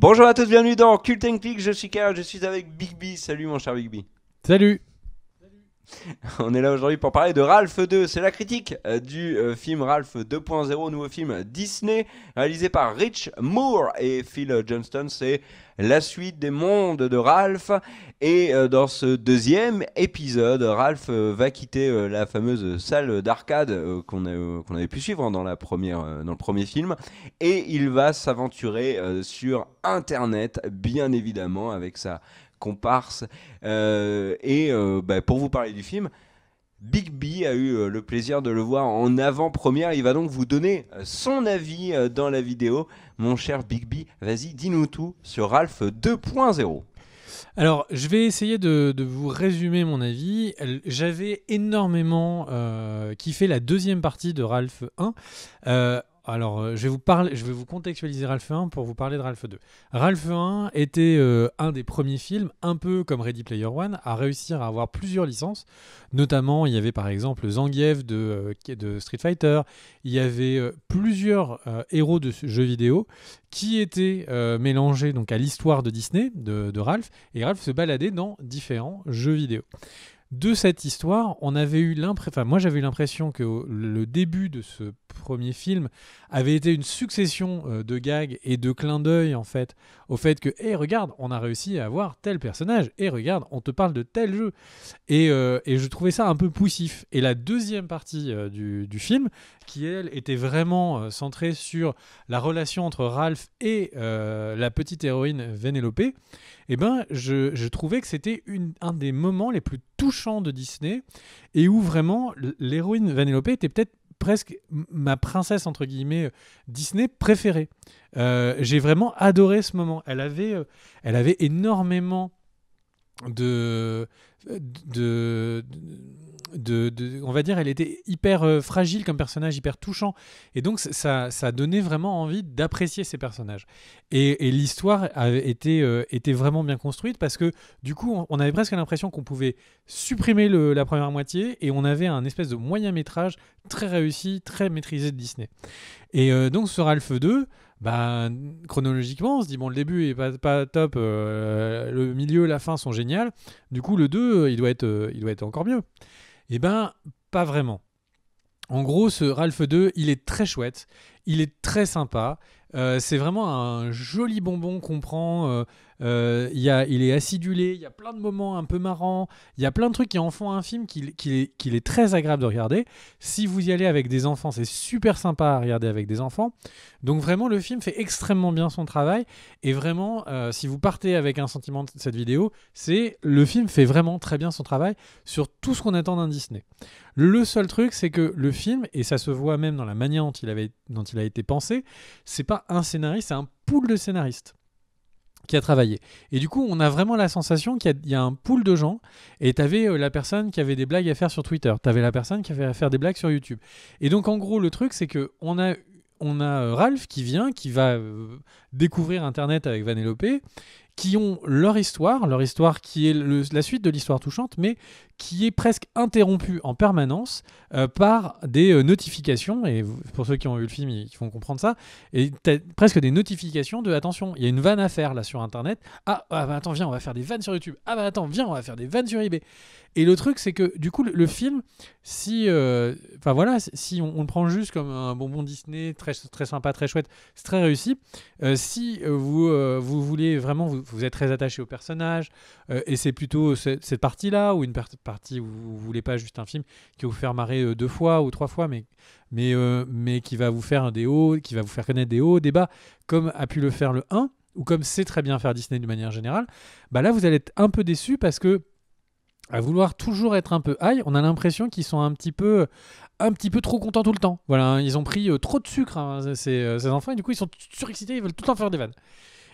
Bonjour à tous, bienvenue dans Cult Click, je suis Karl, je suis avec Bigby. Salut mon cher Bigby. Salut On est là aujourd'hui pour parler de Ralph 2. C'est la critique euh, du euh, film Ralph 2.0, nouveau film Disney, réalisé par Rich Moore et Phil Johnston. C'est la suite des mondes de Ralph. Et euh, dans ce deuxième épisode, Ralph va quitter la fameuse salle d'arcade qu'on avait pu suivre dans, la première, dans le premier film. Et il va s'aventurer sur Internet, bien évidemment, avec sa comparse. Euh, et euh, bah, pour vous parler du film, Big B a eu euh, le plaisir de le voir en avant-première. Il va donc vous donner son avis dans la vidéo. Mon cher Big B, vas-y, dis-nous tout sur Ralph 2.0. Alors, je vais essayer de, vous résumer mon avis. J'avais énormément kiffé la deuxième partie de Ralph 1 alors, euh, je vais vous contextualiser Ralph 1 pour vous parler de Ralph 2. Ralph 1 était euh, un des premiers films, un peu comme Ready Player One, à réussir à avoir plusieurs licences. Notamment, il y avait par exemple Zangief de, euh, Street Fighter. Il y avait plusieurs héros de jeux vidéo qui étaient mélangés donc à l'histoire de Disney de, de Ralph et Ralph se baladait dans différents jeux vidéo de cette histoire, on avait eu l'impression, enfin moi j'avais eu l'impression que le début de ce premier film avait été une succession euh, de gags et de clins d'œil en fait au fait que hé regarde on a réussi à avoir tel personnage et regarde on te parle de tel jeu euh, et, je trouvais ça un peu poussif et la deuxième partie euh, du, film qui elle était vraiment centrée sur la relation entre Ralph et la petite héroïne Vénélope. Eh ben, je, trouvais que c'était un des moments les plus touchants de Disney et où vraiment l'héroïne Vanellope était peut-être presque ma princesse entre guillemets euh, Disney préférée. Euh, j'ai vraiment adoré ce moment. Elle avait, euh, elle avait énormément de, de on va dire, elle était hyper euh, fragile comme personnage, hyper touchant. Et donc, ça, donnait vraiment envie d'apprécier ces personnages. Et, l'histoire été, euh, était vraiment bien construite parce que, du coup, on, avait presque l'impression qu'on pouvait supprimer la première moitié et on avait un espèce de moyen métrage très réussi, très maîtrisé de Disney. Et euh, donc, ce Ralph 2, chronologiquement, on se dit, bon, le début est pas, pas top, le milieu, la fin sont géniales. Du coup, le 2, il doit être encore mieux. Eh ben, pas vraiment. En gros, ce Ralph 2, il est très chouette, il est très sympa. Euh, c'est vraiment un joli bonbon qu'on prend euh, euh, il est acidulé, il y a plein de moments un peu marrants, il y a plein de trucs qui en font un film qu'il qui est, très agréable de regarder. Si vous y allez avec des enfants, c'est super sympa à regarder avec des enfants. Donc vraiment, le film fait extrêmement bien son travail. Et vraiment, euh, si vous partez avec un sentiment de cette vidéo, c'est le film fait vraiment très bien son travail sur tout ce qu'on attend d'un Disney. Le seul truc, c'est que le film, et ça se voit même dans la manière dont il, avait, dont il a été pensé, c'est pas un scénariste, c'est un pool de scénaristes qui a travaillé. Et du coup, on a vraiment la sensation qu'il y, a un pool de gens, et tu avais euh, la personne qui avait des blagues à faire sur Twitter, tu avais la personne qui avait à faire des blagues sur YouTube. Et donc, en gros, le truc, c'est que on a, on a euh, Ralph qui vient, qui va euh, découvrir Internet avec Vanellope, qui ont leur histoire, leur histoire qui est le, la suite de l'histoire touchante, mais qui est presque interrompue en permanence euh, par des euh, notifications, et pour ceux qui ont vu le film, ils, vont comprendre ça, et presque des notifications de attention, il y a une vanne à faire là sur Internet, ah, ah bah, attends, viens, on va faire des vannes sur YouTube, ah bah attends, viens, on va faire des vannes sur eBay. Et le truc, c'est que du coup, le, film, si, euh, enfin voilà, si on, le prend juste comme un bonbon Disney, très, très sympa, très chouette, c'est très réussi, si vous, vous voulez vraiment vous vous êtes très attaché au personnage, euh, et c'est plutôt cette, partie-là, ou une partie où vous voulez pas juste un film qui va vous faire marrer euh, deux fois ou trois fois, mais, mais, euh, mais qui va vous faire des hauts, qui va vous faire connaître des hauts, des bas, comme a pu le faire le 1, ou comme sait très bien faire Disney de manière générale, bah là vous allez être un peu déçu parce que à vouloir toujours être un peu high, on a l'impression qu'ils sont un petit peu un petit peu trop contents tout le temps. Voilà, hein, ils ont pris trop de sucre hein, ces, ces, enfants et du coup ils sont surexcités, ils veulent tout le temps faire des vannes.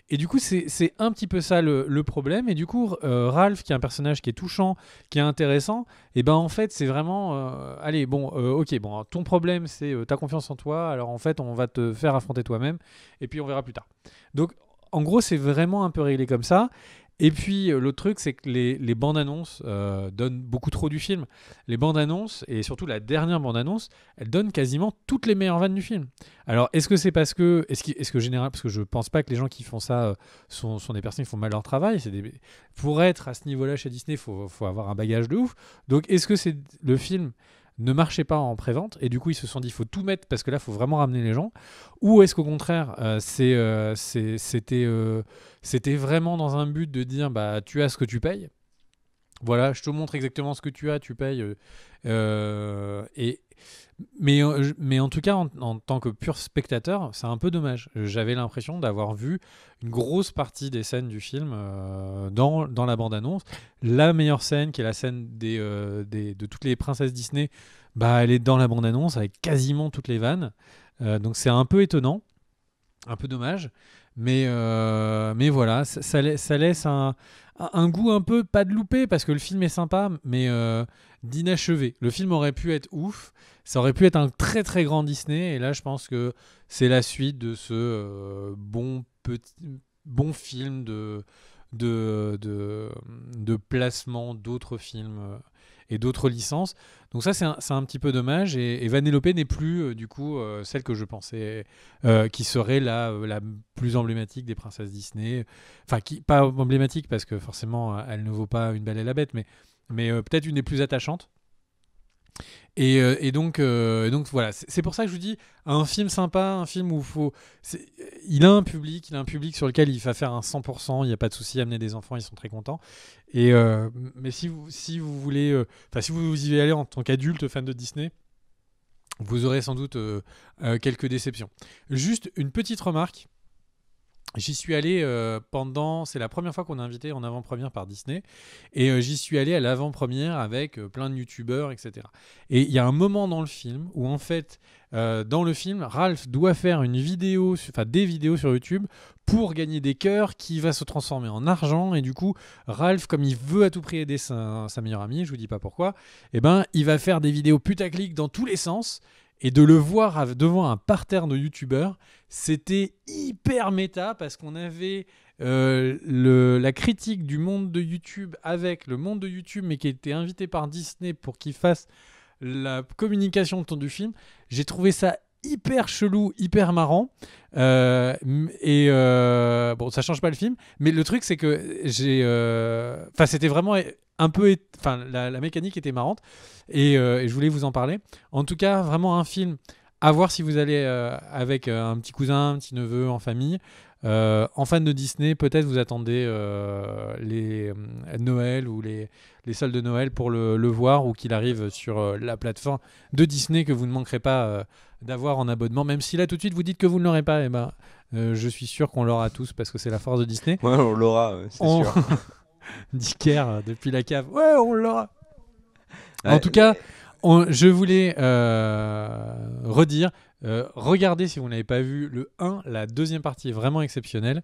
Et du coup, c'est un petit peu ça le, problème. Et du coup, euh, Ralph, qui est un personnage qui est touchant, qui est intéressant, et eh ben en fait, c'est vraiment. Euh, allez, bon, euh, ok, bon, ton problème, c'est ta confiance en toi. Alors en fait, on va te faire affronter toi-même, et puis on verra plus tard. Donc, en gros, c'est vraiment un peu réglé comme ça. Et puis euh, l'autre truc, c'est que les, bandes annonces euh, donnent beaucoup trop du film. Les bandes annonces, et surtout la dernière bande annonce, elle donne quasiment toutes les meilleures vannes du film. Alors est-ce que c'est parce que, est-ce que, est général, parce que je pense pas que les gens qui font ça euh, sont, des personnes qui font mal leur travail. Pour être à ce niveau-là chez Disney, faut, faut avoir un bagage de ouf. Donc est-ce que c'est le film ne marchait pas en prévente et du coup ils se sont dit il faut tout mettre parce que là il faut vraiment ramener les gens ou est-ce qu'au contraire euh, euh, c'est, c'était, euh, c'était vraiment dans un but de dire bah tu as ce que tu payes voilà, je te montre exactement ce que tu as, tu payes. Euh, euh, et, mais, euh, mais en tout cas, en, tant que pur spectateur, c'est un peu dommage. J'avais l'impression d'avoir vu une grosse partie des scènes du film dans, dans la bande-annonce. La meilleure scène, qui est la scène des, de toutes les princesses Disney, bah, elle est dans la bande-annonce avec quasiment toutes les vannes. donc c'est un peu étonnant un peu dommage. Mais, euh, mais voilà, ça, laisse un, goût un peu, pas de loupé, parce que le film est sympa, mais euh, d'inachevé. Le film aurait pu être ouf, ça aurait pu être un très très grand Disney, et là je pense que c'est la suite de ce euh, bon, petit, bon film de, de, de, de placement d'autres films et d'autres licences. Donc ça, c'est un, petit peu dommage. Et, et Vanellope n'est plus, euh, du coup, euh, celle que je pensais euh, qui serait la, la plus emblématique des princesses Disney. Enfin, pas emblématique parce que forcément, elle ne vaut pas une belle et la bête, mais, mais peut-être une des plus attachantes. Euh, et, donc, euh, donc voilà, c'est pour ça que je vous dis un film sympa, un film où il a un public, il a un public sur lequel il va faire un 100%, il n'y a pas de souci, amener des enfants, ils sont très contents. Et euh, mais si vous, voulez, enfin si vous, vous y allez en tant qu'adulte fan de Disney, vous aurez sans doute quelques déceptions. Juste une petite remarque J'y suis allé euh, pendant, c'est la première fois qu'on est invité en avant-première par Disney, et euh, j'y suis allé à l'avant-première avec euh, plein de youtubeurs, etc. Et il y a un moment dans le film où en fait, dans le film, Ralph doit faire une vidéo, enfin des vidéos sur YouTube pour gagner des cœurs qui va se transformer en argent, et du coup, Ralph, comme il veut à tout prix aider sa, meilleure amie, je vous dis pas pourquoi, eh ben il va faire des vidéos putaclic dans tous les sens, et de le voir devant un parterre de youtubeurs, c'était hyper méta parce qu'on avait euh, la critique du monde de YouTube avec le monde de YouTube, mais qui était invité par Disney pour qu'il fasse la communication autour du film. J'ai trouvé ça hyper chelou, hyper marrant. Euh, et euh, bon, ça change pas le film, mais le truc c'est que j'ai, euh, enfin, c'était vraiment un peu, enfin, la, mécanique était marrante et, et, je voulais vous en parler. En tout cas, vraiment un film à voir si vous allez avec un petit cousin, un petit neveu en famille. Euh, en fan de Disney, peut-être vous attendez euh, les euh, Noël ou les, les, salles de Noël pour le, voir ou qu'il arrive sur la plateforme de Disney que vous ne manquerez pas d'avoir en abonnement. Même si là tout de suite vous dites que vous ne l'aurez pas, eh ben, je suis sûr qu'on l'aura tous parce que c'est la force de Disney. Ouais, on l'aura, c'est sûr. Dicker depuis la cave. Ouais, on l'aura. en tout cas, je voulais redire euh, regardez si vous n'avez pas vu le 1, la deuxième partie est vraiment exceptionnelle.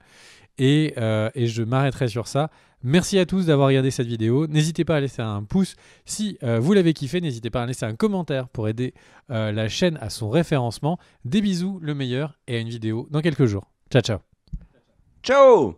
Et, euh, et je m'arrêterai sur ça. Merci à tous d'avoir regardé cette vidéo. N'hésitez pas à laisser un pouce. Si euh, vous l'avez kiffé, n'hésitez pas à laisser un commentaire pour aider la chaîne à son référencement. Des bisous, le meilleur, et à une vidéo dans quelques jours. Ciao, ciao. Ciao